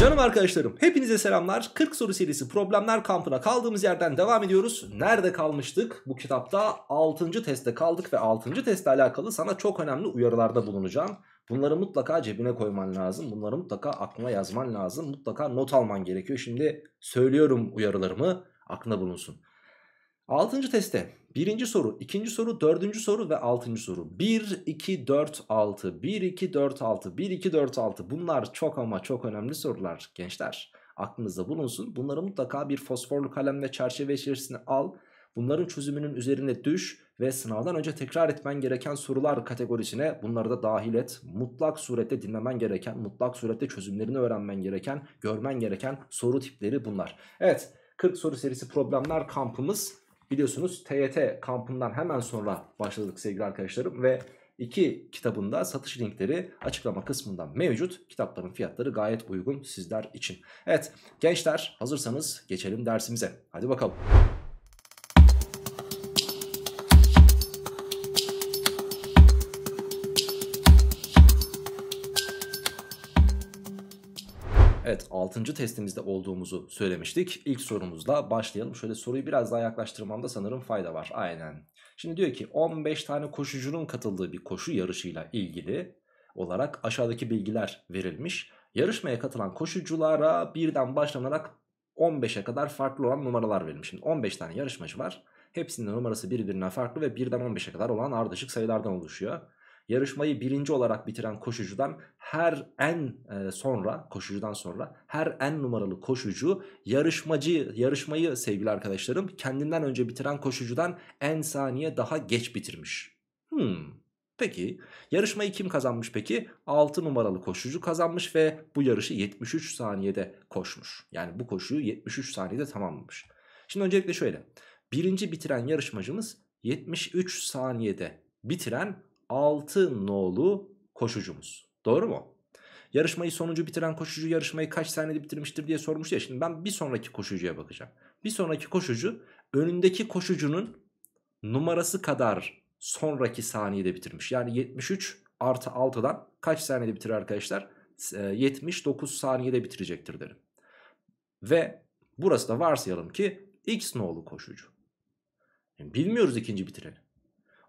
Canım arkadaşlarım hepinize selamlar 40 soru serisi problemler kampına kaldığımız yerden devam ediyoruz Nerede kalmıştık bu kitapta 6. teste kaldık ve 6. testle alakalı sana çok önemli uyarılarda bulunacağım Bunları mutlaka cebine koyman lazım bunları mutlaka aklına yazman lazım mutlaka not alman gerekiyor Şimdi söylüyorum uyarılarımı aklına bulunsun Altıncı teste. Birinci soru, ikinci soru, dördüncü soru ve altıncı soru. 1, 2, 4, 6, 1, 2, 4, 6, 1, 2, 4, 6. Bunlar çok ama çok önemli sorular gençler. Aklınızda bulunsun. Bunları mutlaka bir fosforlu kalem ve çerçeve içerisine al. Bunların çözümünün üzerine düş ve sınavdan önce tekrar etmen gereken sorular kategorisine bunları da dahil et. Mutlak surette dinlemen gereken, mutlak surette çözümlerini öğrenmen gereken, görmen gereken soru tipleri bunlar. Evet, 40 soru serisi problemler kampımız biliyorsunuz TYT kampından hemen sonra başladık sevgili arkadaşlarım ve iki kitabında satış linkleri açıklama kısmında mevcut. Kitapların fiyatları gayet uygun sizler için. Evet gençler hazırsanız geçelim dersimize. Hadi bakalım. Evet 6. testimizde olduğumuzu söylemiştik. İlk sorumuzla başlayalım. Şöyle soruyu biraz daha yaklaştırmamda sanırım fayda var. Aynen. Şimdi diyor ki 15 tane koşucunun katıldığı bir koşu yarışıyla ilgili olarak aşağıdaki bilgiler verilmiş. Yarışmaya katılan koşuculara birden başlanarak 15'e kadar farklı olan numaralar verilmiş. Şimdi 15 tane yarışmacı var. Hepsinin numarası birbirinden farklı ve birden 15'e kadar olan ardışık sayılardan oluşuyor yarışmayı birinci olarak bitiren koşucudan her en e, sonra koşucudan sonra her en numaralı koşucu yarışmacı yarışmayı sevgili arkadaşlarım kendinden önce bitiren koşucudan en saniye daha geç bitirmiş. Hmm. Peki yarışmayı kim kazanmış peki? 6 numaralı koşucu kazanmış ve bu yarışı 73 saniyede koşmuş. Yani bu koşuyu 73 saniyede tamamlamış. Şimdi öncelikle şöyle. Birinci bitiren yarışmacımız 73 saniyede bitiren 6 nolu koşucumuz. Doğru mu? Yarışmayı sonuncu bitiren koşucu yarışmayı kaç saniyede bitirmiştir diye sormuş ya. Şimdi ben bir sonraki koşucuya bakacağım. Bir sonraki koşucu önündeki koşucunun numarası kadar sonraki saniyede bitirmiş. Yani 73 artı 6'dan kaç saniyede bitirir arkadaşlar? 79 e, saniyede bitirecektir derim. Ve burası da varsayalım ki x nolu koşucu. Bilmiyoruz ikinci bitireni.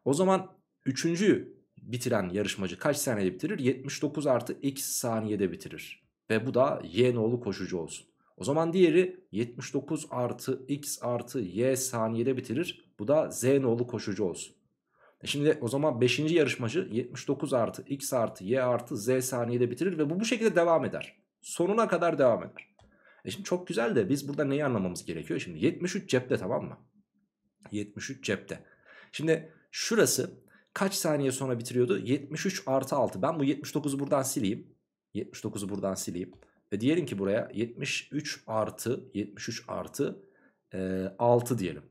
O zaman Üçüncü bitiren yarışmacı kaç saniyede bitirir? 79 artı x saniyede bitirir. Ve bu da y nolu koşucu olsun. O zaman diğeri 79 artı x artı y saniyede bitirir. Bu da z nolu koşucu olsun. E şimdi o zaman 5. yarışmacı 79 artı x artı y artı z saniyede bitirir ve bu bu şekilde devam eder. Sonuna kadar devam eder. E şimdi çok güzel de biz burada neyi anlamamız gerekiyor? Şimdi 73 cepte tamam mı? 73 cepte. Şimdi şurası kaç saniye sonra bitiriyordu? 73 artı 6. Ben bu 79'u buradan sileyim. 79'u buradan sileyim. Ve diyelim ki buraya 73 artı 73 artı e, 6 diyelim.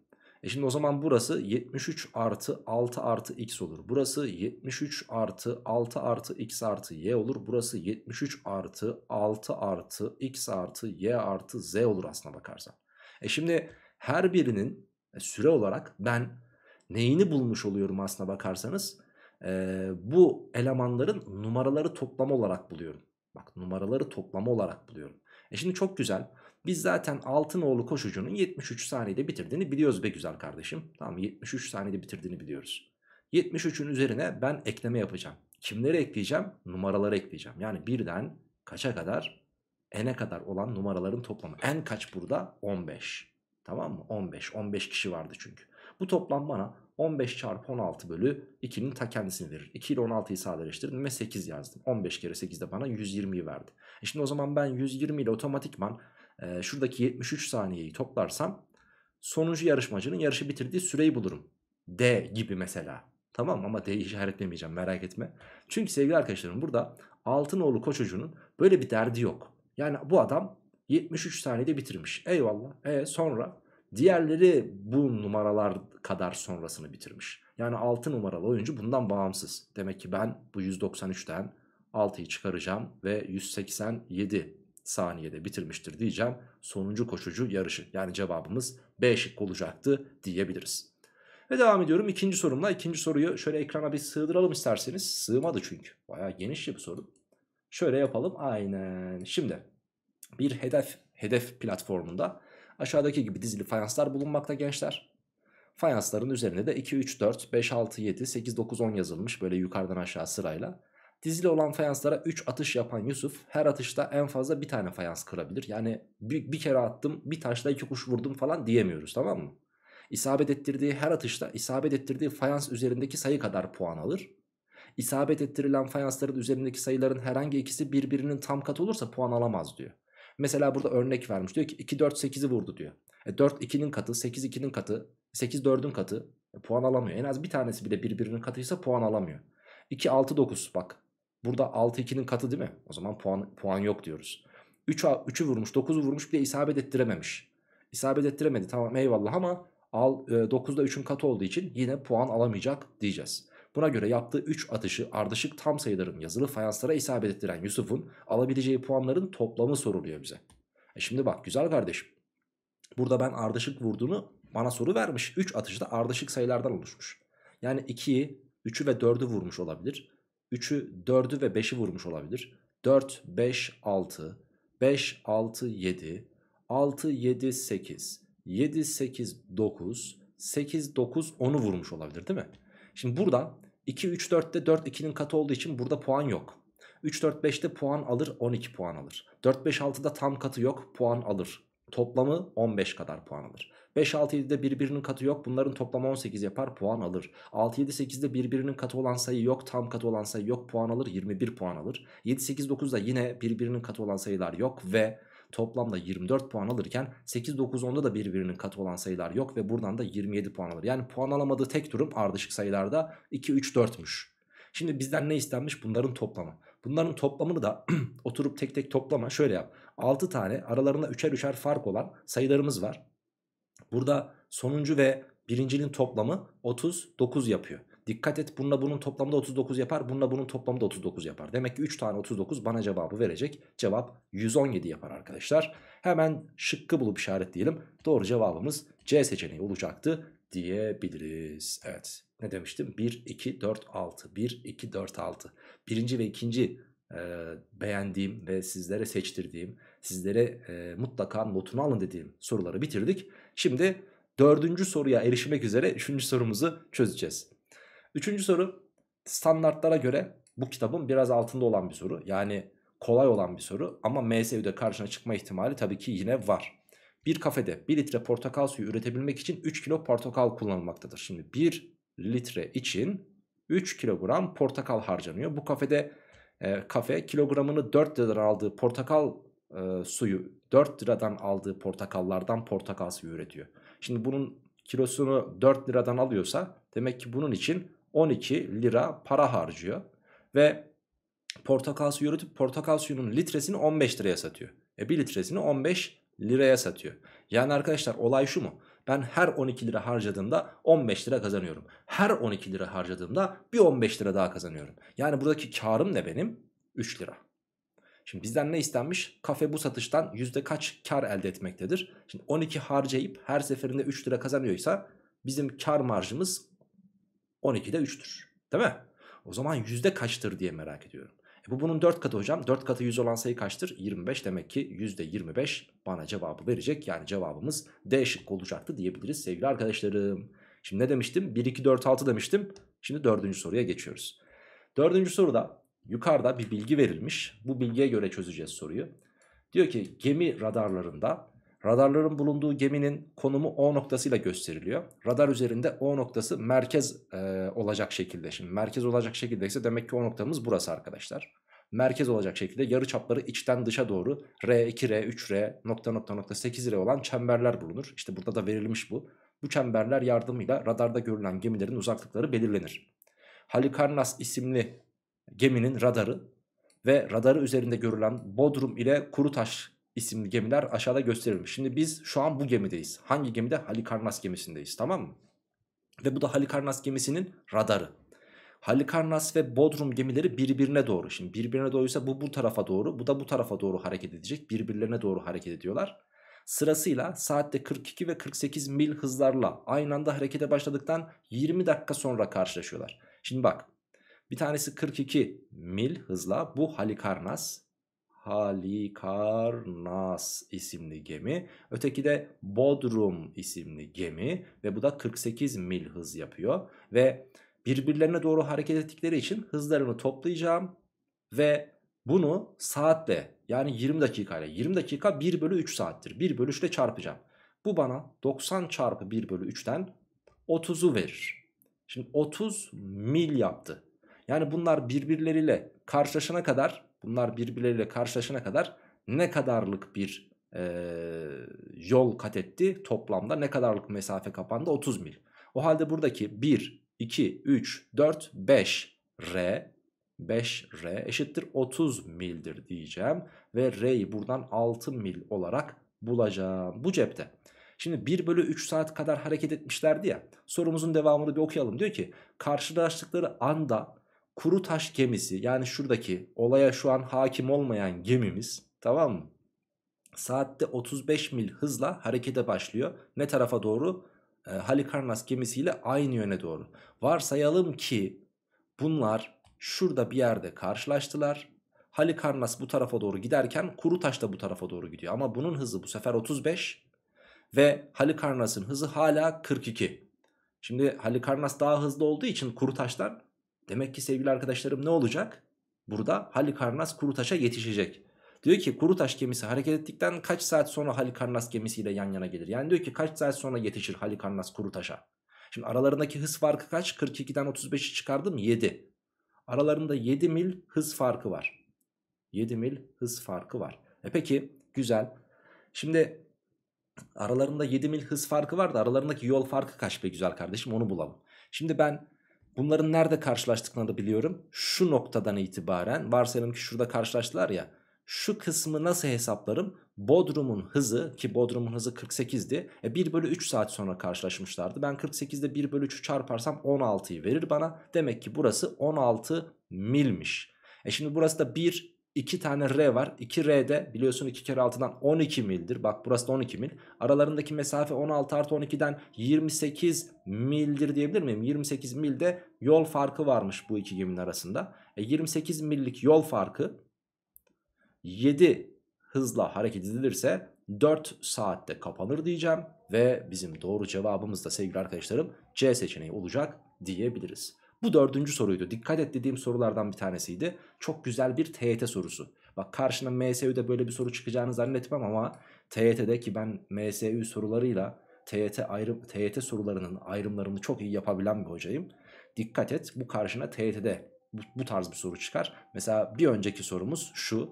E şimdi o zaman burası 73 artı 6 artı x olur. Burası 73 artı 6 artı x artı y olur. Burası 73 artı 6 artı x artı y artı z olur aslına bakarsan. E şimdi her birinin e, süre olarak ben Neyini bulmuş oluyorum aslına bakarsanız? Ee, bu elemanların numaraları toplam olarak buluyorum. Bak numaraları toplamı olarak buluyorum. E şimdi çok güzel. Biz zaten Altınoğlu koşucunun 73 saniyede bitirdiğini biliyoruz be güzel kardeşim. Tamam 73 saniyede bitirdiğini biliyoruz. 73'ün üzerine ben ekleme yapacağım. Kimleri ekleyeceğim? Numaraları ekleyeceğim. Yani birden kaça kadar? N'e kadar olan numaraların toplamı. N kaç burada? 15. Tamam mı? 15. 15 kişi vardı çünkü. Bu toplam bana 15 çarpı 16 bölü 2'nin ta kendisini verir. 2 ile 16'yı sadeleştirdim ve 8 yazdım. 15 kere 8 de bana 120'yi verdi. E şimdi o zaman ben 120 ile otomatikman e, şuradaki 73 saniyeyi toplarsam sonuncu yarışmacının yarışı bitirdiği süreyi bulurum. D gibi mesela. Tamam ama D'yi işaretlemeyeceğim merak etme. Çünkü sevgili arkadaşlarım burada Altınoğlu Koçucu'nun böyle bir derdi yok. Yani bu adam 73 saniyede bitirmiş. Eyvallah. E sonra Diğerleri bu numaralar kadar sonrasını bitirmiş. Yani 6 numaralı oyuncu bundan bağımsız. Demek ki ben bu 193'ten 6'yı çıkaracağım ve 187 saniyede bitirmiştir diyeceğim. Sonuncu koşucu yarışı. Yani cevabımız B şık olacaktı diyebiliriz. Ve devam ediyorum ikinci sorumla. İkinci soruyu şöyle ekrana bir sığdıralım isterseniz. Sığmadı çünkü. bayağı geniş bir soru. Şöyle yapalım. Aynen. Şimdi bir hedef hedef platformunda Aşağıdaki gibi dizili fayanslar bulunmakta gençler. Fayansların üzerinde de 2, 3, 4, 5, 6, 7, 8, 9, 10 yazılmış böyle yukarıdan aşağı sırayla. Dizili olan fayanslara 3 atış yapan Yusuf her atışta en fazla bir tane fayans kırabilir. Yani bir, bir kere attım bir taşla iki kuş vurdum falan diyemiyoruz tamam mı? İsabet ettirdiği her atışta isabet ettirdiği fayans üzerindeki sayı kadar puan alır. İsabet ettirilen fayansların üzerindeki sayıların herhangi ikisi birbirinin tam katı olursa puan alamaz diyor. Mesela burada örnek vermiş. Diyor ki 2 4 8'i vurdu diyor. E 4 2'nin katı, 8 2'nin katı, 8 4'ün katı e, puan alamıyor. En az bir tanesi bile birbirinin katıysa puan alamıyor. 2 6 9 bak. Burada 6 2'nin katı değil mi? O zaman puan puan yok diyoruz. 3 3'ü vurmuş, 9'u vurmuş bile isabet ettirememiş. İsabet ettiremedi tamam eyvallah ama al e, 9'da 3'ün katı olduğu için yine puan alamayacak diyeceğiz. Buna göre yaptığı 3 atışı ardışık tam sayıların yazılı fayanslara isabet ettiren Yusuf'un alabileceği puanların toplamı soruluyor bize. E şimdi bak güzel kardeşim. Burada ben ardışık vurduğunu bana soru vermiş. 3 atışta ardışık sayılardan oluşmuş. Yani 2'yi 3'ü ve 4'ü vurmuş olabilir. 3'ü 4'ü ve 5'i vurmuş olabilir. 4, 5, 6, 5, 6, 7, 6, 7, 8, 7, 8, 9, 8, 9, 10'u vurmuş olabilir değil mi? Şimdi burada 2, 3, 4'te 4, 2'nin katı olduğu için burada puan yok. 3, 4, 5'te puan alır 12 puan alır. 4, 5, 6'da tam katı yok puan alır. Toplamı 15 kadar puan alır. 5, 6, 7'de birbirinin katı yok bunların toplamı 18 yapar puan alır. 6, 7, 8'de birbirinin katı olan sayı yok tam katı olan sayı yok puan alır 21 puan alır. 7, 8, 9'da yine birbirinin katı olan sayılar yok ve toplamda 24 puan alırken 8, 9, 10'da da birbirinin katı olan sayılar yok ve buradan da 27 puan alır. Yani puan alamadığı tek durum ardışık sayılarda 2, 3, 4'müş. Şimdi bizden ne istenmiş? Bunların toplamı. Bunların toplamını da oturup tek tek toplama şöyle yap. 6 tane aralarında üçer üçer fark olan sayılarımız var. Burada sonuncu ve birincinin toplamı 39 yapıyor. Dikkat et bununla bunun toplamda 39 yapar. Bununla bunun toplamda 39 yapar. Demek ki 3 tane 39 bana cevabı verecek. Cevap 117 yapar arkadaşlar. Hemen şıkkı bulup işaretleyelim. Doğru cevabımız C seçeneği olacaktı diyebiliriz. Evet ne demiştim? 1, 2, 4, 6. 1, 2, 4, 6. Birinci ve ikinci e, beğendiğim ve sizlere seçtirdiğim, sizlere e, mutlaka notunu alın dediğim soruları bitirdik. Şimdi dördüncü soruya erişmek üzere üçüncü sorumuzu çözeceğiz. Üçüncü soru standartlara göre bu kitabın biraz altında olan bir soru. Yani kolay olan bir soru ama MSU'da karşına çıkma ihtimali tabii ki yine var. Bir kafede 1 litre portakal suyu üretebilmek için 3 kilo portakal kullanılmaktadır. Şimdi 1 litre için 3 kilogram portakal harcanıyor. Bu kafede e, kafe kilogramını 4 liradan aldığı portakal e, suyu 4 liradan aldığı portakallardan portakal suyu üretiyor. Şimdi bunun kilosunu 4 liradan alıyorsa demek ki bunun için 12 lira para harcıyor. Ve portakal suyu yürütüp portakal suyunun litresini 15 liraya satıyor. E 1 litresini 15 liraya satıyor. Yani arkadaşlar olay şu mu? Ben her 12 lira harcadığımda 15 lira kazanıyorum. Her 12 lira harcadığımda bir 15 lira daha kazanıyorum. Yani buradaki karım ne benim? 3 lira. Şimdi bizden ne istenmiş? Kafe bu satıştan yüzde kaç kar elde etmektedir? Şimdi 12 harcayıp her seferinde 3 lira kazanıyorsa bizim kar marjımız 12'de 3'tür. Değil mi? O zaman yüzde kaçtır diye merak ediyorum. E bu bunun 4 katı hocam. 4 katı 100 olan sayı kaçtır? 25 demek ki yüzde %25 bana cevabı verecek. Yani cevabımız D şıkkı olacaktı diyebiliriz sevgili arkadaşlarım. Şimdi ne demiştim? 1, 2, 4, 6 demiştim. Şimdi dördüncü soruya geçiyoruz. Dördüncü soruda yukarıda bir bilgi verilmiş. Bu bilgiye göre çözeceğiz soruyu. Diyor ki gemi radarlarında Radarların bulunduğu geminin konumu O noktasıyla gösteriliyor. Radar üzerinde O noktası merkez e, olacak şekilde. Şimdi merkez olacak şekilde ise demek ki O noktamız burası arkadaşlar. Merkez olacak şekilde yarı çapları içten dışa doğru R, 2R, 3R, nokta nokta nokta 8R olan çemberler bulunur. İşte burada da verilmiş bu. Bu çemberler yardımıyla radarda görülen gemilerin uzaklıkları belirlenir. Halikarnas isimli geminin radarı ve radarı üzerinde görülen Bodrum ile Kurutaş isimli gemiler aşağıda gösterilmiş. Şimdi biz şu an bu gemideyiz. Hangi gemide? Halikarnas gemisindeyiz tamam mı? Ve bu da Halikarnas gemisinin radarı. Halikarnas ve Bodrum gemileri birbirine doğru. Şimdi birbirine doğruysa bu bu tarafa doğru, bu da bu tarafa doğru hareket edecek. Birbirlerine doğru hareket ediyorlar. Sırasıyla saatte 42 ve 48 mil hızlarla aynı anda harekete başladıktan 20 dakika sonra karşılaşıyorlar. Şimdi bak bir tanesi 42 mil hızla bu Halikarnas Halikarnas isimli gemi. Öteki de Bodrum isimli gemi ve bu da 48 mil hız yapıyor. Ve birbirlerine doğru hareket ettikleri için hızlarını toplayacağım ve bunu saatle yani 20 dakikayla 20 dakika 1 bölü 3 saattir. 1 bölü 3 ile çarpacağım. Bu bana 90 çarpı 1 bölü 3'ten 30'u verir. Şimdi 30 mil yaptı. Yani bunlar birbirleriyle karşılaşana kadar bunlar birbirleriyle karşılaşana kadar ne kadarlık bir e, yol kat etti toplamda ne kadarlık mesafe kapandı 30 mil. O halde buradaki 1, 2, 3, 4, 5 R 5R eşittir 30 mildir diyeceğim. Ve R'yi buradan 6 mil olarak bulacağım bu cepte. Şimdi 1 bölü 3 saat kadar hareket etmişlerdi ya. Sorumuzun devamını bir okuyalım. Diyor ki karşılaştıkları anda kuru taş gemisi yani şuradaki olaya şu an hakim olmayan gemimiz tamam mı? Saatte 35 mil hızla harekete başlıyor. Ne tarafa doğru? E, Halikarnas gemisiyle aynı yöne doğru. Varsayalım ki bunlar şurada bir yerde karşılaştılar. Halikarnas bu tarafa doğru giderken Kuru Taş da bu tarafa doğru gidiyor. Ama bunun hızı bu sefer 35 ve Halikarnas'ın hızı hala 42. Şimdi Halikarnas daha hızlı olduğu için Kuru Taş'tan Demek ki sevgili arkadaşlarım ne olacak? Burada Halikarnas Kurutaş'a yetişecek. Diyor ki Kurutaş gemisi hareket ettikten kaç saat sonra Halikarnas gemisiyle yan yana gelir? Yani diyor ki kaç saat sonra yetişir Halikarnas Kurutaş'a? Şimdi aralarındaki hız farkı kaç? 42'den 35'i çıkardım 7. Aralarında 7 mil hız farkı var. 7 mil hız farkı var. E peki güzel. Şimdi aralarında 7 mil hız farkı var da aralarındaki yol farkı kaç be güzel kardeşim onu bulalım. Şimdi ben Bunların nerede karşılaştıklarını da biliyorum. Şu noktadan itibaren varsayalım ki şurada karşılaştılar ya. Şu kısmı nasıl hesaplarım? Bodrum'un hızı ki Bodrum'un hızı 48'di. E 1 bölü 3 saat sonra karşılaşmışlardı. Ben 48'de 1 bölü 3'ü çarparsam 16'yı verir bana. Demek ki burası 16 milmiş. E şimdi burası da 1 2 tane R var. 2 R de biliyorsun 2 kere 6'dan 12 mildir. Bak burası da 12 mil. Aralarındaki mesafe 16 artı 12'den 28 mildir diyebilir miyim? 28 milde yol farkı varmış bu iki gemin arasında. E 28 millik yol farkı 7 hızla hareket edilirse 4 saatte kapanır diyeceğim. Ve bizim doğru cevabımız da sevgili arkadaşlarım C seçeneği olacak diyebiliriz. Bu dördüncü soruydu. Dikkat et dediğim sorulardan bir tanesiydi. Çok güzel bir TYT sorusu. Bak karşına MSÜ'de böyle bir soru çıkacağını zannetmem ama TYT'de ki ben MSÜ sorularıyla TYT, ayrım, TYT sorularının ayrımlarını çok iyi yapabilen bir hocayım. Dikkat et bu karşına TYT'de bu, bu tarz bir soru çıkar. Mesela bir önceki sorumuz şu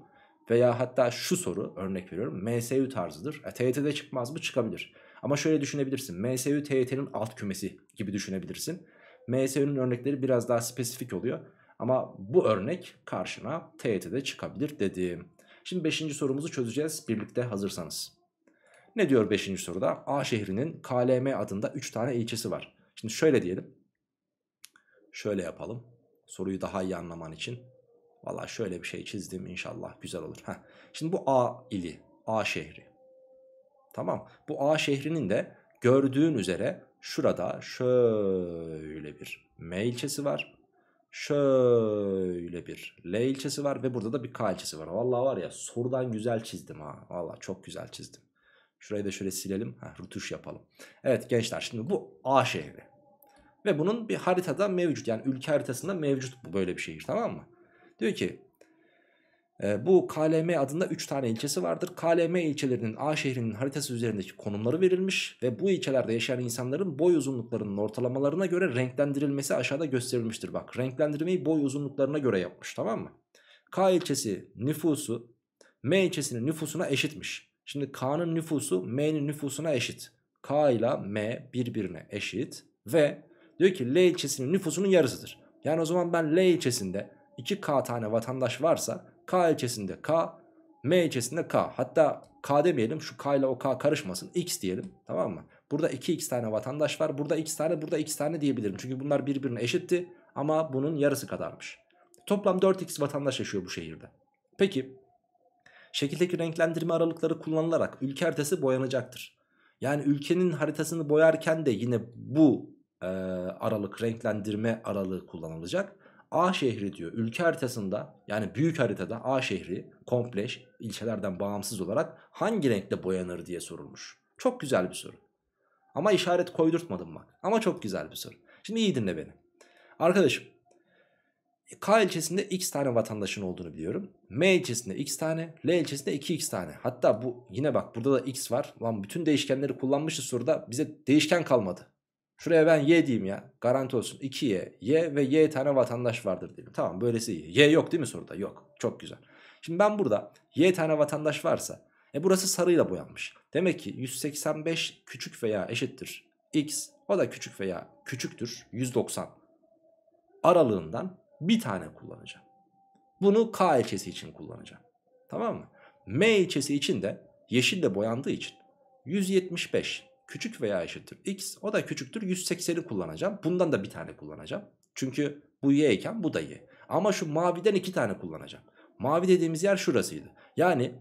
veya hatta şu soru örnek veriyorum MSU tarzıdır. E, TYT'de çıkmaz mı? Çıkabilir. Ama şöyle düşünebilirsin. MSU TYT'nin alt kümesi gibi düşünebilirsin. MSU'nun örnekleri biraz daha spesifik oluyor. Ama bu örnek karşına TYT'de çıkabilir dediğim. Şimdi 5. sorumuzu çözeceğiz birlikte hazırsanız. Ne diyor 5. soruda? A şehrinin KLM adında 3 tane ilçesi var. Şimdi şöyle diyelim. Şöyle yapalım. Soruyu daha iyi anlaman için. Valla şöyle bir şey çizdim inşallah güzel olur. Heh. Şimdi bu A ili, A şehri. Tamam. Bu A şehrinin de gördüğün üzere Şurada şöyle bir M ilçesi var. Şöyle bir L ilçesi var ve burada da bir K ilçesi var. Vallahi var ya sorudan güzel çizdim ha. valla çok güzel çizdim. Şurayı da şöyle silelim. Ha, rutuş yapalım. Evet gençler şimdi bu A şehri. Ve bunun bir haritada mevcut. Yani ülke haritasında mevcut bu böyle bir şehir tamam mı? Diyor ki ee, bu KLM adında 3 tane ilçesi vardır. KLM ilçelerinin A şehrinin haritası üzerindeki konumları verilmiş ve bu ilçelerde yaşayan insanların boy uzunluklarının ortalamalarına göre renklendirilmesi aşağıda gösterilmiştir. Bak renklendirmeyi boy uzunluklarına göre yapmış tamam mı? K ilçesi nüfusu M ilçesinin nüfusuna eşitmiş. Şimdi K'nın nüfusu M'nin nüfusuna eşit. K ile M birbirine eşit ve diyor ki L ilçesinin nüfusunun yarısıdır. Yani o zaman ben L ilçesinde 2K tane vatandaş varsa K ilçesinde K, M ilçesinde K. Hatta K demeyelim şu K ile o K karışmasın. X diyelim tamam mı? Burada 2x tane vatandaş var. Burada x tane burada x tane diyebilirim. Çünkü bunlar birbirine eşitti ama bunun yarısı kadarmış. Toplam 4x vatandaş yaşıyor bu şehirde. Peki şekildeki renklendirme aralıkları kullanılarak ülke haritası boyanacaktır. Yani ülkenin haritasını boyarken de yine bu e, aralık renklendirme aralığı kullanılacak. A şehri diyor ülke haritasında yani büyük haritada A şehri kompleş ilçelerden bağımsız olarak hangi renkte boyanır diye sorulmuş. Çok güzel bir soru. Ama işaret koydurtmadım bak. Ama çok güzel bir soru. Şimdi iyi dinle beni. Arkadaşım e, K ilçesinde x tane vatandaşın olduğunu biliyorum. M ilçesinde x tane, L ilçesinde 2x tane. Hatta bu yine bak burada da x var. Lan bütün değişkenleri kullanmışız soruda bize değişken kalmadı. Şuraya ben Y diyeyim ya. Garanti olsun. 2Y. Y ve Y tane vatandaş vardır diyelim. Tamam böylesi iyi. Y yok değil mi soruda? Yok. Çok güzel. Şimdi ben burada Y tane vatandaş varsa. E burası sarıyla boyanmış. Demek ki 185 küçük veya eşittir. X o da küçük veya küçüktür. 190 aralığından bir tane kullanacağım. Bunu K ilçesi için kullanacağım. Tamam mı? M ilçesi için de yeşille boyandığı için 175 küçük veya eşittir x o da küçüktür 180'i kullanacağım. Bundan da bir tane kullanacağım. Çünkü bu y iken bu da y. Ama şu maviden iki tane kullanacağım. Mavi dediğimiz yer şurasıydı. Yani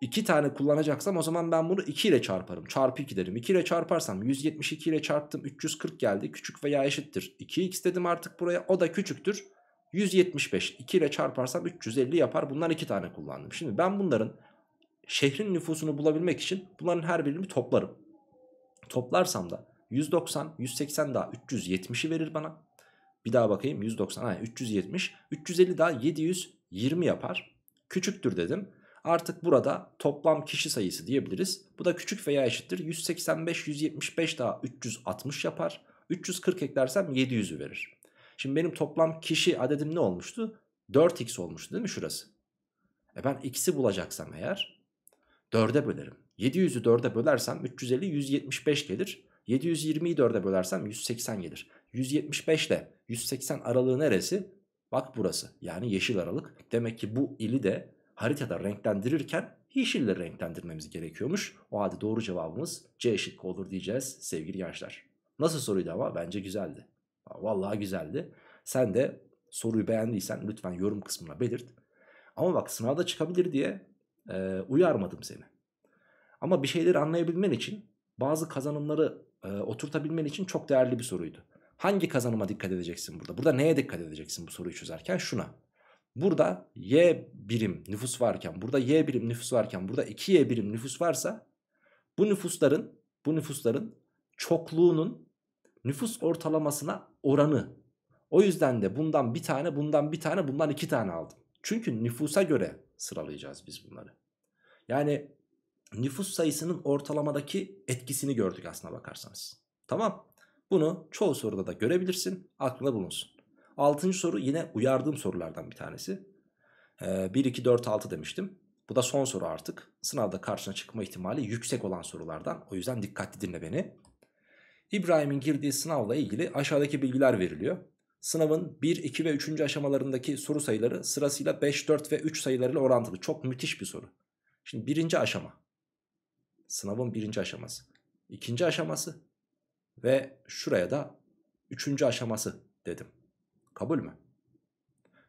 iki tane kullanacaksam o zaman ben bunu 2 ile çarparım. Çarpı 2 derim. 2 ile çarparsam 172 ile çarptım 340 geldi. Küçük veya eşittir. 2x dedim artık buraya. O da küçüktür. 175 2 ile çarparsam 350 yapar. Bundan iki tane kullandım. Şimdi ben bunların şehrin nüfusunu bulabilmek için bunların her birini toplarım. Toplarsam da 190, 180 daha 370'i verir bana. Bir daha bakayım 190, hayır 370, 350 daha 720 yapar. Küçüktür dedim. Artık burada toplam kişi sayısı diyebiliriz. Bu da küçük veya eşittir. 185, 175 daha 360 yapar. 340 eklersem 700'ü verir. Şimdi benim toplam kişi adedim ne olmuştu? 4x olmuştu değil mi şurası? E ben x'i bulacaksam eğer 4'e bölerim. 700'ü 4'e bölersem 350 175 gelir. 720'yi 4'e bölersem 180 gelir. 175 ile 180 aralığı neresi? Bak burası. Yani yeşil aralık. Demek ki bu ili de haritada renklendirirken yeşille renklendirmemiz gerekiyormuş. O halde doğru cevabımız C eşit olur diyeceğiz sevgili gençler. Nasıl soruydu ama? Bence güzeldi. Vallahi güzeldi. Sen de soruyu beğendiysen lütfen yorum kısmına belirt. Ama bak sınavda çıkabilir diye e, uyarmadım seni. Ama bir şeyleri anlayabilmen için bazı kazanımları e, oturtabilmen için çok değerli bir soruydu. Hangi kazanıma dikkat edeceksin burada? Burada neye dikkat edeceksin bu soruyu çözerken? Şuna. Burada y birim nüfus varken, burada y birim nüfus varken, burada 2y birim nüfus varsa bu nüfusların bu nüfusların çokluğunun nüfus ortalamasına oranı. O yüzden de bundan bir tane, bundan bir tane, bundan iki tane aldım. Çünkü nüfusa göre sıralayacağız biz bunları. Yani nüfus sayısının ortalamadaki etkisini gördük aslına bakarsanız. Tamam. Bunu çoğu soruda da görebilirsin. aklında bulunsun. Altıncı soru yine uyardığım sorulardan bir tanesi. Ee, 1, 2, 4, 6 demiştim. Bu da son soru artık. Sınavda karşına çıkma ihtimali yüksek olan sorulardan. O yüzden dikkatli dinle beni. İbrahim'in girdiği sınavla ilgili aşağıdaki bilgiler veriliyor. Sınavın 1, 2 ve 3. aşamalarındaki soru sayıları sırasıyla 5, 4 ve 3 sayılarıyla orantılı. Çok müthiş bir soru. Şimdi birinci aşama. Sınavın birinci aşaması. ikinci aşaması ve şuraya da üçüncü aşaması dedim. Kabul mü?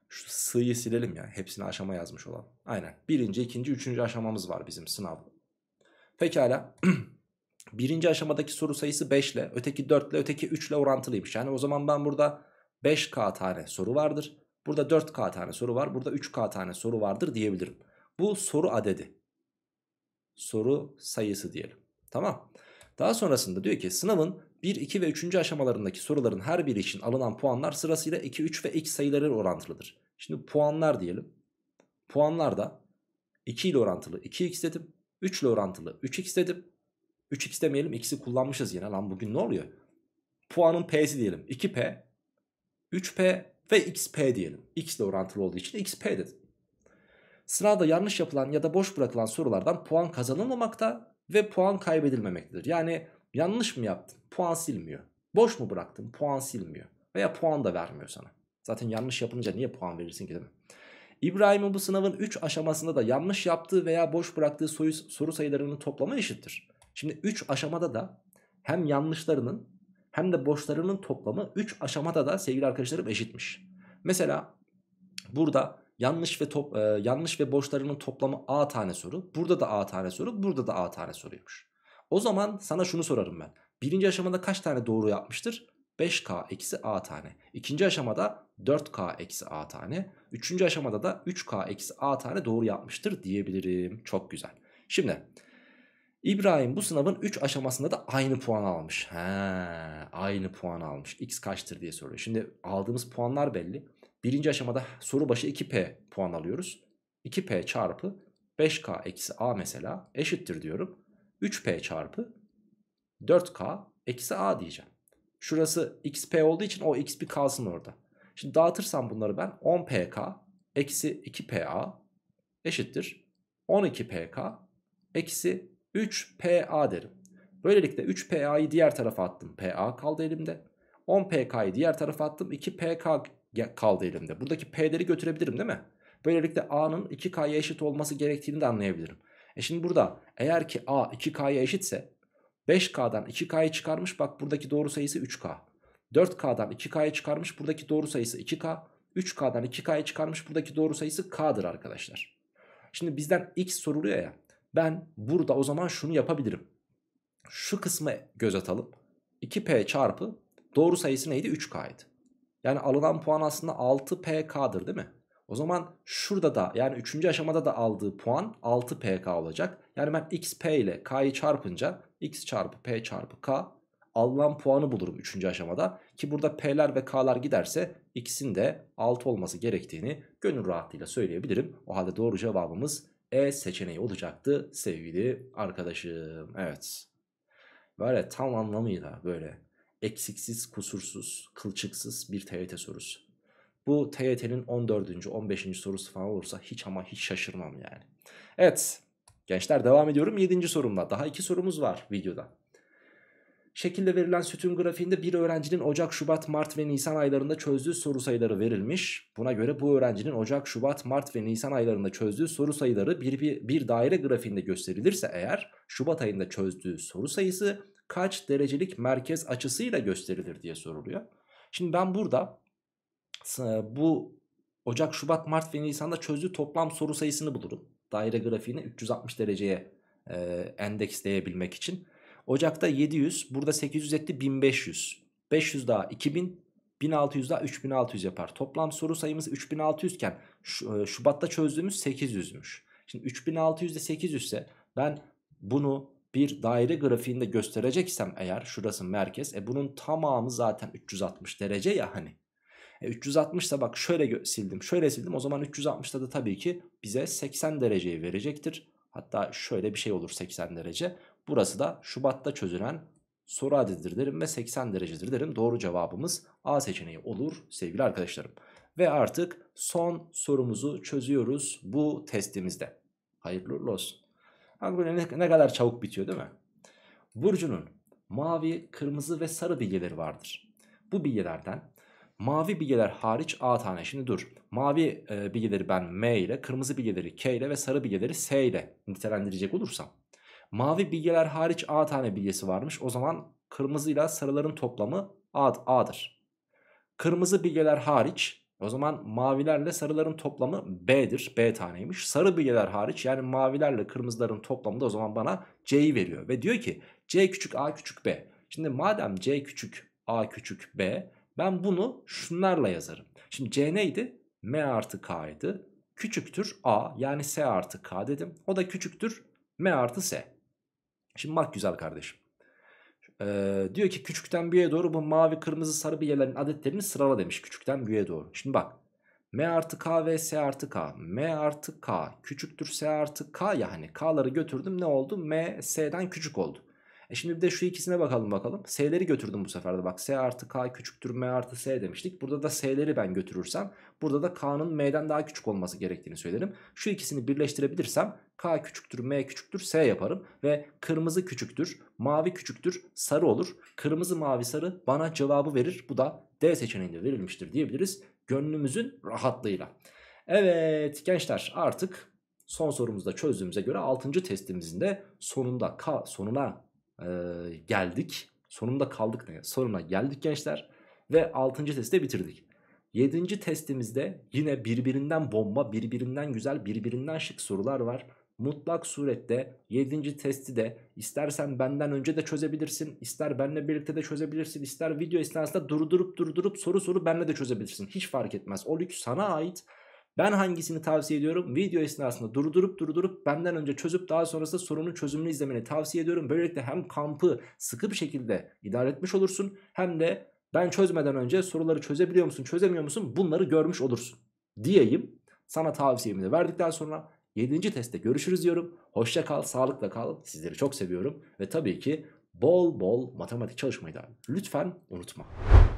Şu sıyı silelim ya. Hepsini aşama yazmış olalım. Aynen. Birinci, ikinci, üçüncü aşamamız var bizim sınav. Pekala. birinci aşamadaki soru sayısı 5 ile, öteki 4 ile, öteki 3 ile orantılıymış. Yani o zaman ben burada 5K tane soru vardır. Burada 4K tane soru var. Burada 3K tane soru vardır diyebilirim. Bu soru adedi soru sayısı diyelim. Tamam. Daha sonrasında diyor ki sınavın 1, 2 ve 3. aşamalarındaki soruların her biri için alınan puanlar sırasıyla 2, 3 ve x sayıları orantılıdır. Şimdi puanlar diyelim. Puanlar da 2 ile orantılı 2x dedim. 3 ile orantılı 3x dedim. 3x demeyelim x'i kullanmışız yine lan bugün ne oluyor? Puanın p'si diyelim 2p, 3p ve xp diyelim. x ile orantılı olduğu için xp dedim. Sınavda yanlış yapılan ya da boş bırakılan sorulardan puan kazanılmamakta ve puan kaybedilmemektedir. Yani yanlış mı yaptın? Puan silmiyor. Boş mu bıraktın? Puan silmiyor. Veya puan da vermiyor sana. Zaten yanlış yapınca niye puan verirsin ki değil mi? İbrahim'in bu sınavın 3 aşamasında da yanlış yaptığı veya boş bıraktığı soru, soru sayılarının toplamı eşittir. Şimdi 3 aşamada da hem yanlışlarının hem de boşlarının toplamı 3 aşamada da sevgili arkadaşlarım eşitmiş. Mesela burada Yanlış ve top, e, yanlış ve boşlarının toplamı A tane soru. Burada da A tane soru, burada da A tane soruymuş. O zaman sana şunu sorarım ben. Birinci aşamada kaç tane doğru yapmıştır? 5K eksi A tane. İkinci aşamada 4K eksi A tane. Üçüncü aşamada da 3K eksi A tane doğru yapmıştır diyebilirim. Çok güzel. Şimdi İbrahim bu sınavın 3 aşamasında da aynı puan almış. He, aynı puan almış. X kaçtır diye soruyor. Şimdi aldığımız puanlar belli. Birinci aşamada soru başı 2p puan alıyoruz. 2p çarpı 5k eksi a mesela eşittir diyorum. 3p çarpı 4k eksi a diyeceğim. Şurası xp olduğu için o x bir kalsın orada. Şimdi dağıtırsam bunları ben 10pk eksi 2pa eşittir 12pk eksi 3pa derim. Böylelikle 3pa'yı diğer tarafa attım. pa kaldı elimde. 10pk'yı diğer tarafa attım. 2pk kaldı elimde. Buradaki P'leri götürebilirim değil mi? Böylelikle A'nın 2K'ya eşit olması gerektiğini de anlayabilirim. E şimdi burada eğer ki A 2K'ya eşitse 5K'dan 2K'yı çıkarmış bak buradaki doğru sayısı 3K. 4K'dan 2K'yı çıkarmış buradaki doğru sayısı 2K. 3K'dan 2K'yı çıkarmış buradaki doğru sayısı K'dır arkadaşlar. Şimdi bizden X soruluyor ya. Ben burada o zaman şunu yapabilirim. Şu kısmı göz atalım. 2P çarpı doğru sayısı neydi? 3K'ydı. Yani alınan puan aslında 6 PK'dır değil mi? O zaman şurada da yani 3. aşamada da aldığı puan 6 PK olacak. Yani ben XP ile K'yı çarpınca X çarpı P çarpı K alınan puanı bulurum 3. aşamada. Ki burada P'ler ve K'lar giderse X'in de 6 olması gerektiğini gönül rahatlığıyla söyleyebilirim. O halde doğru cevabımız E seçeneği olacaktı sevgili arkadaşım. Evet. Böyle tam anlamıyla böyle eksiksiz, kusursuz, kılçıksız bir TYT sorusu. Bu TYT'nin 14. 15. sorusu falan olursa hiç ama hiç şaşırmam yani. Evet gençler devam ediyorum 7. sorumla. Daha 2 sorumuz var videoda. Şekilde verilen sütun grafiğinde bir öğrencinin Ocak, Şubat, Mart ve Nisan aylarında çözdüğü soru sayıları verilmiş. Buna göre bu öğrencinin Ocak, Şubat, Mart ve Nisan aylarında çözdüğü soru sayıları bir, bir, bir daire grafiğinde gösterilirse eğer Şubat ayında çözdüğü soru sayısı kaç derecelik merkez açısıyla gösterilir diye soruluyor. Şimdi ben burada bu Ocak, Şubat, Mart ve Nisan'da çözdüğü toplam soru sayısını bulurum. Daire grafiğini 360 dereceye e, endeksleyebilmek için. Ocak'ta 700, burada 800 etti 1500. 500 daha 2000, 1600 daha 3600 yapar. Toplam soru sayımız 3600 iken e, Şubat'ta çözdüğümüz 800'müş. Şimdi 3600 de 800 ise ben bunu bir daire grafiğinde göstereceksem eğer şurası merkez. E bunun tamamı zaten 360 derece ya hani. E 360 ise bak şöyle sildim şöyle sildim o zaman 360'da da tabii ki bize 80 dereceyi verecektir. Hatta şöyle bir şey olur 80 derece. Burası da Şubat'ta çözülen soru adedidir derim ve 80 derecedir derim. Doğru cevabımız A seçeneği olur sevgili arkadaşlarım. Ve artık son sorumuzu çözüyoruz bu testimizde. Hayırlı olsun. Hangul ne, ne kadar çabuk bitiyor değil mi? Burcunun mavi, kırmızı ve sarı bilyeleri vardır. Bu bilyelerden mavi bilyeler hariç A tane. Şimdi dur. Mavi e, bilyeleri ben M ile, kırmızı bilyeleri K ile ve sarı bilyeleri S ile nitelendirecek olursam. Mavi bilyeler hariç A tane bilyesi varmış. O zaman kırmızıyla sarıların toplamı A, A'dır. Kırmızı bilyeler hariç o zaman mavilerle sarıların toplamı B'dir. B taneymiş. Sarı bilyeler hariç yani mavilerle kırmızıların toplamı da o zaman bana C'yi veriyor. Ve diyor ki C küçük A küçük B. Şimdi madem C küçük A küçük B ben bunu şunlarla yazarım. Şimdi C neydi? M artı K'ydı. Küçüktür A yani S artı K dedim. O da küçüktür M artı S. Şimdi bak güzel kardeşim. Ee, diyor ki küçükten büyüğe doğru bu mavi kırmızı sarı bir yerlerin adetlerini sırala demiş küçükten büyüğe doğru. Şimdi bak M artı K ve S artı K. M artı K küçüktür S artı K ya hani K'ları götürdüm ne oldu? M S'den küçük oldu. E şimdi bir de şu ikisine bakalım bakalım. S'leri götürdüm bu sefer de bak. S artı K küçüktür M artı S demiştik. Burada da S'leri ben götürürsem burada da K'nın M'den daha küçük olması gerektiğini söylerim. Şu ikisini birleştirebilirsem K küçüktür, M küçüktür, S yaparım. Ve kırmızı küçüktür, mavi küçüktür, sarı olur. Kırmızı, mavi, sarı bana cevabı verir. Bu da D seçeneğinde verilmiştir diyebiliriz. Gönlümüzün rahatlığıyla. Evet gençler artık son sorumuzda çözdüğümüze göre 6. testimizin de sonunda ka sonuna e, geldik. Sonunda kaldık ne? Sonuna geldik gençler. Ve 6. testi bitirdik. 7. testimizde yine birbirinden bomba, birbirinden güzel, birbirinden şık sorular var mutlak surette 7. testi de istersen benden önce de çözebilirsin, ister benimle birlikte de çözebilirsin, ister video esnasında durdurup durdurup soru soru benimle de çözebilirsin. Hiç fark etmez. O lüks sana ait. Ben hangisini tavsiye ediyorum? Video esnasında durdurup durdurup benden önce çözüp daha sonrasında sorunun çözümünü izlemeni tavsiye ediyorum. Böylelikle hem kampı sıkı bir şekilde idare etmiş olursun hem de ben çözmeden önce soruları çözebiliyor musun, çözemiyor musun bunları görmüş olursun diyeyim. Sana tavsiyemi de verdikten sonra 7. testte görüşürüz diyorum. Hoşça kal, sağlıkla kal. Sizleri çok seviyorum. Ve tabii ki bol bol matematik çalışmayı da lütfen unutma.